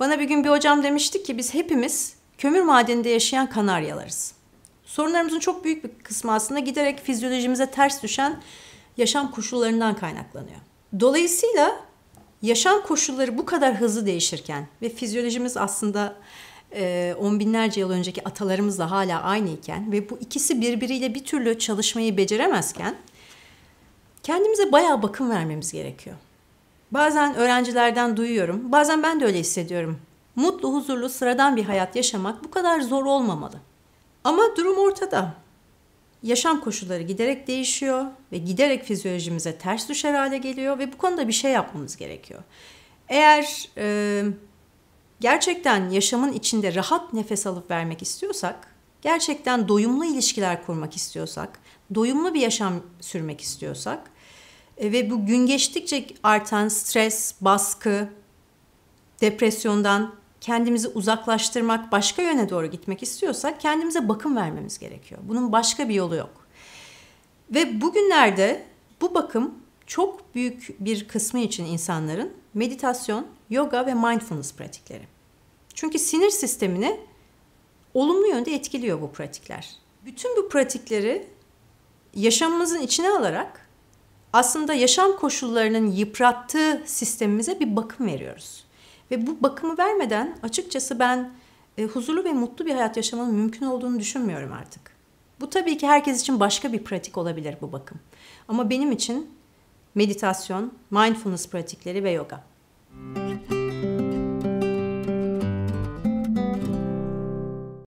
Bana bir gün bir hocam demişti ki biz hepimiz kömür madeninde yaşayan kanaryalarız. Sorunlarımızın çok büyük bir kısmı aslında giderek fizyolojimize ters düşen yaşam koşullarından kaynaklanıyor. Dolayısıyla yaşam koşulları bu kadar hızlı değişirken ve fizyolojimiz aslında e, on binlerce yıl önceki atalarımızla hala aynıyken ve bu ikisi birbiriyle bir türlü çalışmayı beceremezken kendimize bayağı bakım vermemiz gerekiyor. Bazen öğrencilerden duyuyorum, bazen ben de öyle hissediyorum. Mutlu, huzurlu, sıradan bir hayat yaşamak bu kadar zor olmamalı. Ama durum ortada. Yaşam koşulları giderek değişiyor ve giderek fizyolojimize ters düşer hale geliyor ve bu konuda bir şey yapmamız gerekiyor. Eğer e, gerçekten yaşamın içinde rahat nefes alıp vermek istiyorsak, gerçekten doyumlu ilişkiler kurmak istiyorsak, doyumlu bir yaşam sürmek istiyorsak, e, ve bu gün geçtikçe artan stres, baskı, depresyondan kendimizi uzaklaştırmak, başka yöne doğru gitmek istiyorsak kendimize bakım vermemiz gerekiyor. Bunun başka bir yolu yok. Ve bugünlerde bu bakım çok büyük bir kısmı için insanların meditasyon, yoga ve mindfulness pratikleri. Çünkü sinir sistemini olumlu yönde etkiliyor bu pratikler. Bütün bu pratikleri yaşamımızın içine alarak aslında yaşam koşullarının yıprattığı sistemimize bir bakım veriyoruz. Ve bu bakımı vermeden açıkçası ben e, huzurlu ve mutlu bir hayat yaşamanın mümkün olduğunu düşünmüyorum artık. Bu tabii ki herkes için başka bir pratik olabilir bu bakım. Ama benim için meditasyon, mindfulness pratikleri ve yoga.